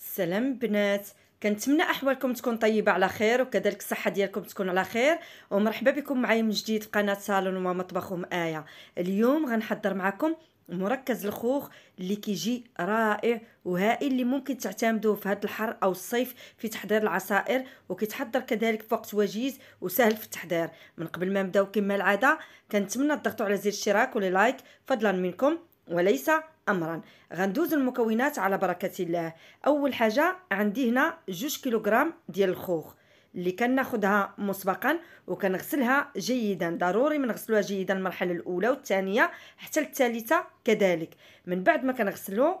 السلام بنات كنتمنى احوالكم تكون طيبه على خير وكذلك الصحه ديالكم تكون على خير ومرحبا بكم معايا من جديد في قناه صالون وما ام ايه اليوم غنحضر معكم مركز الخوخ اللي كيجي رائع وهائل اللي ممكن تعتمدوه في هذا الحر او الصيف في تحضير العصائر وكيتحضر كذلك في وقت وجيز وسهل في التحضير من قبل ما نبداو كما العاده كنتمنى تضغطوا على زر الاشتراك واللايك فضلا منكم وليس امرا غندوز المكونات على بركه الله اول حاجه عندي هنا جوج كيلوغرام ديال الخوخ اللي كناخدها مسبقا وكنغسلها جيدا ضروري من نغسلوها جيدا المرحله الاولى والثانيه حتى الثالثه كذلك من بعد ما كنغسلو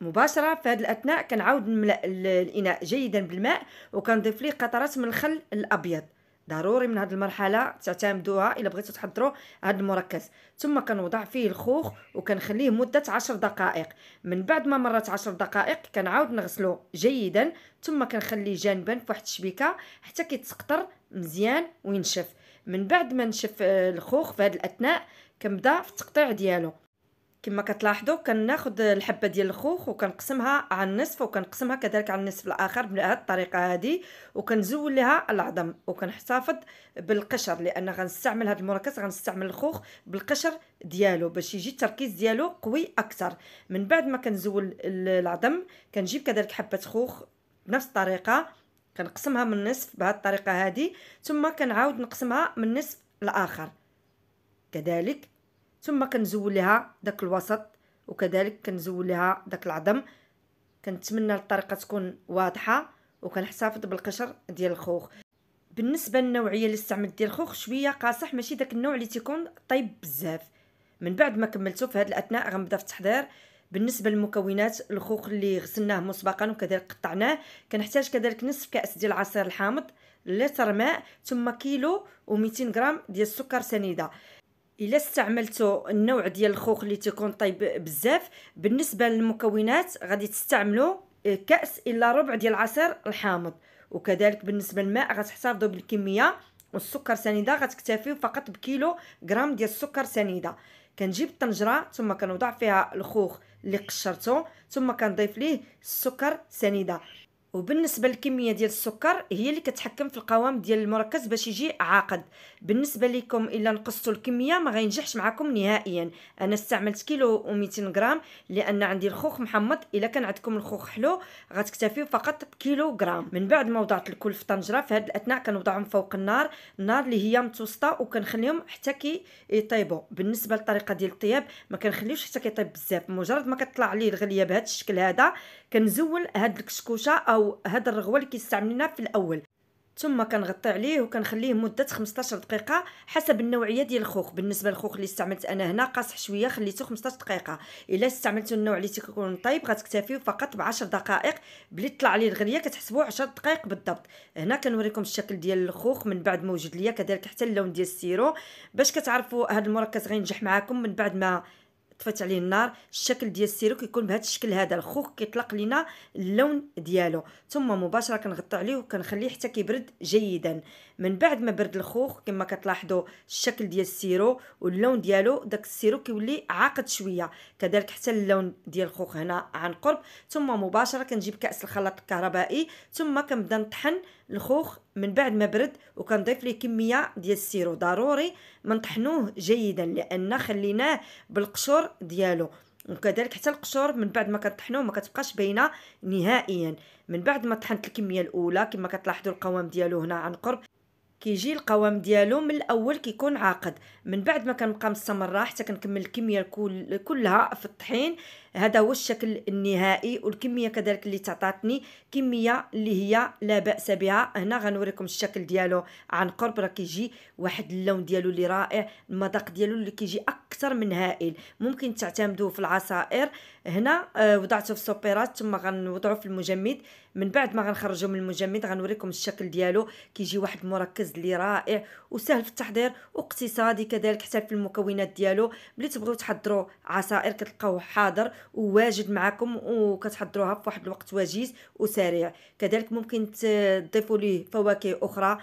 مباشره في هذه الاثناء كنعاود نملا الاناء جيدا بالماء وكنضيف ليه قطرات من الخل الابيض ضروري من هذه المرحله تعتمدوها الا بغيتو تحضروا هذا المركز ثم كنوضع فيه الخوخ وكنخليه مده عشر دقائق من بعد ما مرت عشر دقائق كنعاود نغسلو جيدا ثم كنخليه جانبا في واحد الشبيكه حتى كيتسقطر مزيان وينشف من بعد ما نشف آه، الخوخ في هذه الاثناء كنبدا في التقطيع ديالو كما كتلاحظوا كناخذ الحبه ديال الخوخ وكنقسمها على النصف وكنقسمها كذلك على النصف الاخر بهذه الطريقه هذه وكنزول لها العظم وكنحتفظ بالقشر لان غنستعمل هذا المركز غنستعمل الخوخ بالقشر ديالو باش يجي التركيز ديالو قوي اكثر من بعد ما كنزول العظم كنجيب كذلك حبه خوخ بنفس الطريقه كنقسمها من النصف بهذه الطريقه هذه ثم كنعاود نقسمها من النصف الاخر كذلك ثم كنزول لها داك الوسط وكذلك كنزول لها داك العظم كنتمنى الطريقه تكون واضحه وكنحتفظ بالقشر ديال الخوخ بالنسبه للنوعيه اللي استعملت ديال الخوخ شويه قاصح ماشي داك النوع اللي تيكون طيب بزاف من بعد ما كملته في هذه الاثناء غنبدا في التحضير بالنسبه للمكونات الخوخ اللي غسلناه مسبقا وكذلك قطعناه كنحتاج كذلك نصف كاس ديال العصير الحامض لتر ماء ثم كيلو و200 غرام ديال السكر سنيده الا استعملتو النوع ديال الخوخ اللي تيكون طيب بزاف بالنسبه للمكونات غادي تستعملو آه، كاس الا ربع ديال العصير الحامض وكذلك بالنسبه للماء غتحتفظوا بالكميه والسكر سنيده غتكتفيوا فقط بكيلو غرام ديال السكر سنيده كنجيب الطنجره ثم كنوضع فيها الخوخ اللي قشرته ثم كنضيف ليه السكر سنيده وبالنسبه للكميه ديال السكر هي اللي كتحكم في القوام ديال المركز باش يجي عاقد بالنسبه لكم الا نقصتوا الكميه ما غينجحش معكم نهائيا انا استعملت كيلو و200 غرام لان عندي الخوخ محمض الا كان عندكم الخوخ حلو غتكتفيوا فقط بكيلو غرام من بعد ما وضعت الكل في طنجره في هذه الاثناء كنوضعهم فوق النار النار اللي هي متوسطه وكنخليهم حتى كي يطيبوا بالنسبه للطريقه ديال الطياب ما كنخليوش حتى كيطيب بزاف مجرد ما كطلع عليه الغليه بهذا الشكل هذا كنزول هاد الكشكوشه او هاد الرغوه اللي كيستعملنا في الاول ثم كنغطي عليه وكنخليه مده 15 دقيقه حسب النوعيه ديال الخوخ بالنسبه للخوخ اللي استعملت انا هنا قاصح شويه خليته 15 دقيقه الا استعملتوا النوع اللي تيكون طيب غتكتفيو فقط ب 10 دقائق بلي طلع عليه الغليه كتحسبوا 10 دقائق بالضبط هنا كنوريكم الشكل ديال الخوخ من بعد ما وجد ليا كذلك حتى اللون ديال السيرو باش كتعرفوا هذا المركز غينجح معاكم من بعد ما طفات عليه النار الشكل ديال السيرو كيكون بهذا الشكل هذا الخوخ كيطلق لينا اللون ديالو ثم مباشره كنغطي عليه وكنخليه حتى كيبرد جيدا من بعد ما برد الخوخ كما كتلاحظوا الشكل ديال السيرو واللون ديالو داك السيرو كيولي عاقد شويه كذلك حتى اللون ديال الخوخ هنا عن قرب ثم مباشره كنجيب كاس الخلاط الكهربائي ثم كنبدا نطحن الخوخ من بعد ما برد وكنضيف ليه كميه ديال السيرو ضروري ما نطحنوه جيدا لان خليناه بالقشور ديالو وكذلك حتى القشور من بعد ما كنطحنوه ما كتبقاش باينه نهائيا من بعد ما طحنت الكميه الاولى كما كتلاحظوا القوام ديالو هنا عن قرب كيجي القوام ديالو من الاول كيكون عاقد من بعد ما كنبقى مستمره حتى كنكمل الكميه كل كلها في الطحين هذا هو الشكل النهائي والكميه كذلك اللي تعطاتني كميه اللي هي لا باس بها هنا غنوريكم الشكل ديالو عن قرب راه كيجي واحد اللون ديالو اللي رائع المذاق ديالو اللي كيجي اكثر من هائل ممكن تعتمدوه في العصائر هنا آه، وضعته في السوبيرات ثم غنوضعو في المجمد من بعد ما غنخرجو من المجمد غنوريكم الشكل ديالو كيجي واحد مركز اللي رائع وسهل في التحضير واقتصادي كذلك حتى في المكونات ديالو ملي تبغيو تحضروا عصائر كتلقاوه حاضر وواجد معكم وكتحضروها في واحد الوقت وجيز وسريع كذلك ممكن تضيفوا ليه فواكه اخرى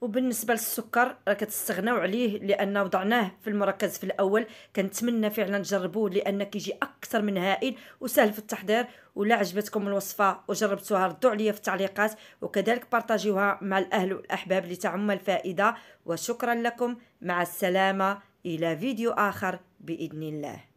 وبالنسبه للسكر راه كتستغناو عليه لان وضعناه في المركز في الاول كنتمنى فعلا تجربوه لان كيجي اكثر من هائل وسهل في التحضير ولا عجبتكم الوصفه وجربتوها ردوا عليا في التعليقات وكذلك بارطاجيوها مع الاهل والاحباب لتعم الفائده وشكرا لكم مع السلامه الى فيديو اخر باذن الله